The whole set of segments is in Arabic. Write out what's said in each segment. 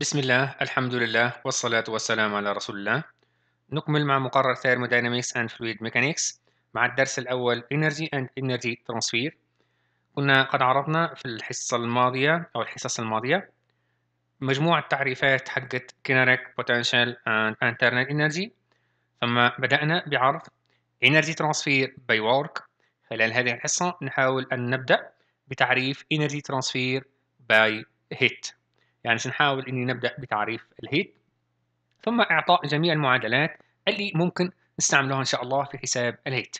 بسم الله الحمد لله والصلاة والسلام على رسول الله نكمل مع مقرر Thermodynamics and Fluid Mechanics مع الدرس الأول Energy and Energy Transfer كنا قد عرضنا في الحصة الماضية أو الحصص الماضية مجموعة تعريفات حقت Kinetic Potential and Internal Energy ثم بدأنا بعرض Energy Transfer by Work خلال هذه الحصة نحاول أن نبدأ بتعريف Energy Transfer by Heat يعني سنحاول اني نبدا بتعريف الهيت ثم اعطاء جميع المعادلات اللي ممكن نستعملها ان شاء الله في حساب الهيت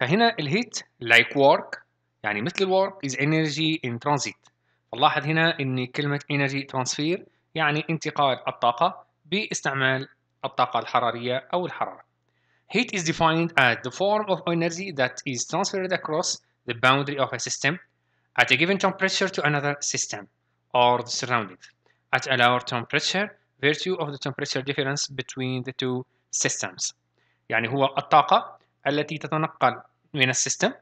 فهنا الهيت لايك like وورك يعني مثل الورك از انرجي ان ترانزيت فنلاحظ هنا ان كلمه انرجي ترانسفير يعني انتقال الطاقه باستعمال الطاقه الحراريه او الحراره Heat is defined as the form of energy that is transferred across the boundary of a system at a given temperature to another system. or the surroundings at a lower temperature virtue of the temperature difference between the two systems يعني هو الطاقة التي تتنقل من السيستم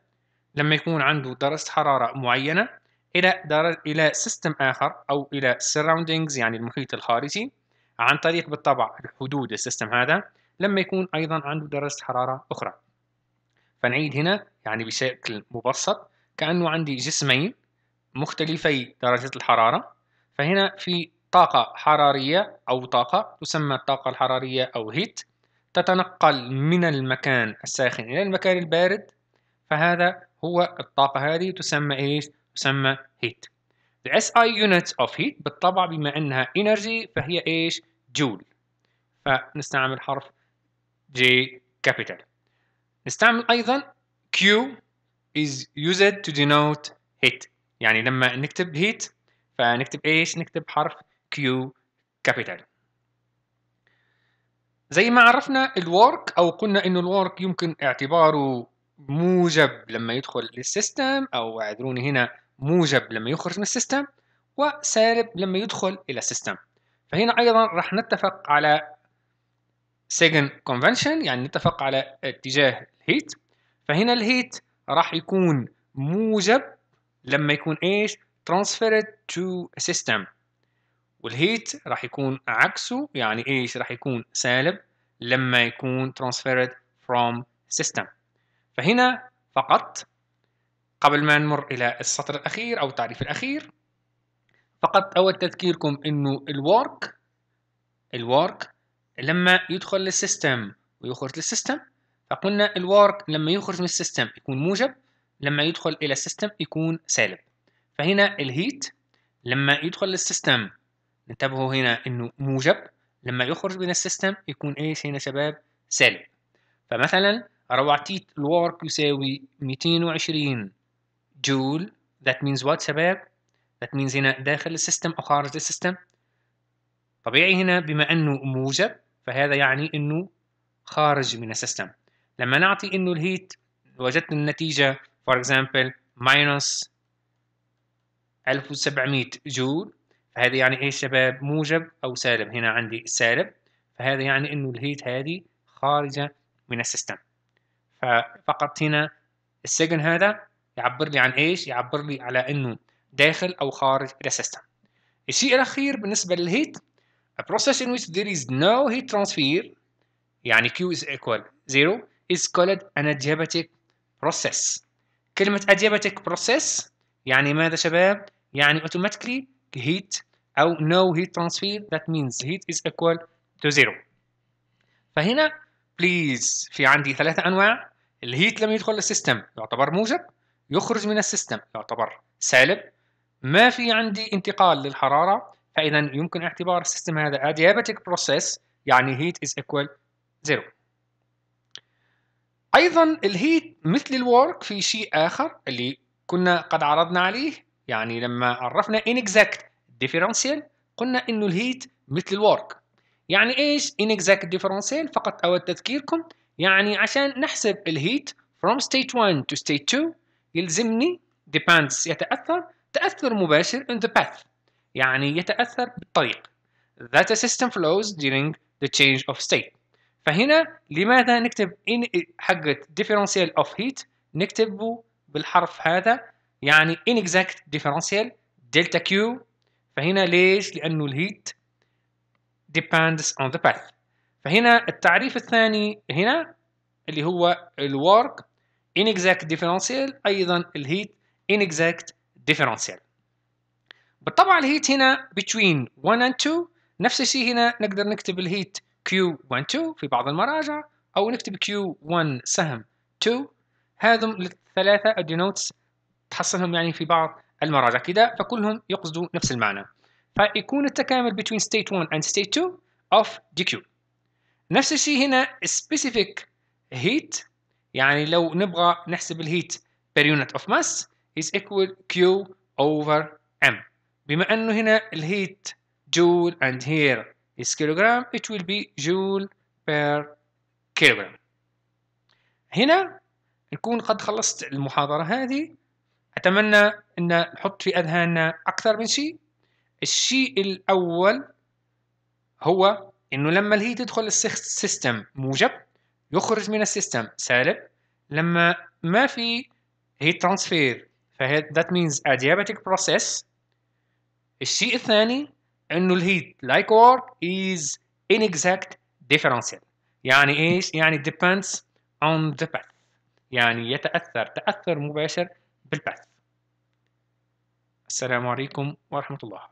لما يكون عنده درجة حرارة معينة إلى درجة إلى سيستم آخر أو إلى surroundings يعني المحيط الخارجي عن طريق بالطبع حدود السيستم هذا لما يكون أيضا عنده درجة حرارة أخرى فنعيد هنا يعني بشكل مبسط كأنه عندي جسمين مختلفي درجات الحرارة فهنا في طاقة حرارية أو طاقة تسمى الطاقة الحرارية أو هيت تتنقل من المكان الساخن إلى المكان البارد فهذا هو الطاقة هذه تسمى إيش؟ تسمى هيت The SI units of heat بالطبع بما أنها energy فهي إيش؟ جول فنستعمل حرف J capital نستعمل أيضا Q is used to denote heat يعني لما نكتب هيت فنكتب ايش نكتب حرف كيو كابيتال زي ما عرفنا الورك او قلنا انه الورك يمكن اعتباره موجب لما يدخل للسيستم او اعذروني هنا موجب لما يخرج من السيستم وسالب لما يدخل الى السيستم فهنا ايضا راح نتفق على second convention يعني نتفق على اتجاه الهيت فهنا الهيت راح يكون موجب لما يكون ايش transferred to a system والهيت راح يكون عكسه يعني ايش راح يكون سالب لما يكون transferred from system فهنا فقط قبل ما نمر إلى السطر الأخير أو التعريف الأخير فقط أود تذكيركم أنه الورك الورك لما يدخل للسيستم ويخرج للسيستم فقلنا الورك لما يخرج من السيستم يكون موجب لما يدخل الى السيستم يكون سالب فهنا الهيت لما يدخل للسيستم انتبهوا هنا انه موجب لما يخرج من السيستم يكون ايش هنا شباب سالب فمثلا روعتيت الورك يساوي 220 جول that means what شباب that means هنا داخل السيستم او خارج السيستم طبيعي هنا بما انه موجب فهذا يعني انه خارج من السيستم لما نعطي انه الهيت وجدت النتيجه for example minus 1700 جول فهذا يعني ايش شباب موجب او سالب هنا عندي سالب فهذا يعني انه الهيت هذه خارجة من السيستم ففقط هنا السجن هذا يعبر لي عن ايش يعبر لي على انه داخل او خارج السيستم الشيء الاخير بالنسبة للهيت a process in which there is no heat transfer يعني Q is equal zero is called an adiabatic process كلمة adiabatic process يعني ماذا شباب؟ يعني automatically heat أو no heat transfer that means heat is equal to zero فهنا please في عندي ثلاثة أنواع الهيت لم يدخل السيستم يعتبر موجب يخرج من السيستم يعتبر سالب ما في عندي انتقال للحرارة فإذا يمكن اعتبار السيستم هذا adiabatic process يعني heat is equal zero ايضا الهيت مثل الورك في شيء اخر اللي كنا قد عرضنا عليه يعني لما عرفنا inexact differential قلنا انه الهيت مثل الورك يعني ايش inexact differential فقط اود تذكيركم يعني عشان نحسب الهيت from state 1 to state 2 يلزمني depends يتاثر تاثر مباشر in the path يعني يتاثر بالطريق that a system flows during the change of state فهنا لماذا نكتب ان حق differential of heat نكتبه بالحرف هذا يعني inexact differential delta Q فهنا ليش؟ لأنه الهيت depends on the path فهنا التعريف الثاني هنا اللي هو الورك inexact differential أيضا الهيت inexact differential بالطبع الهيت هنا between 1 and 2 نفس الشيء هنا نقدر نكتب الهيت Q12 في بعض المراجع أو نكتب Q1 سهم 2 هذم الثلاثة denotes تحصلهم يعني في بعض المراجع كده فكلهم يقصدوا نفس المعنى فيكون التكامل between state 1 and state 2 of dq نفس الشيء هنا specific heat يعني لو نبغى نحسب الهيت per unit of mass is equal Q over M بما أنه هنا الهيت جول and here is kilogram it will be joule per kilogram هنا نكون قد خلصت المحاضرة هذه أتمنى أن نحط في أذهاننا أكثر من شيء الشيء الأول هو أنه لما الهي تدخل السيستم موجب يخرج من السيستم سالب لما ما في heat transfer فهذا that means adiabatic process الشيء الثاني انه الهيت like work is inexact differential يعني ايش؟ يعني depends on the path يعني يتأثر تأثر مباشر بالباث السلام عليكم ورحمة الله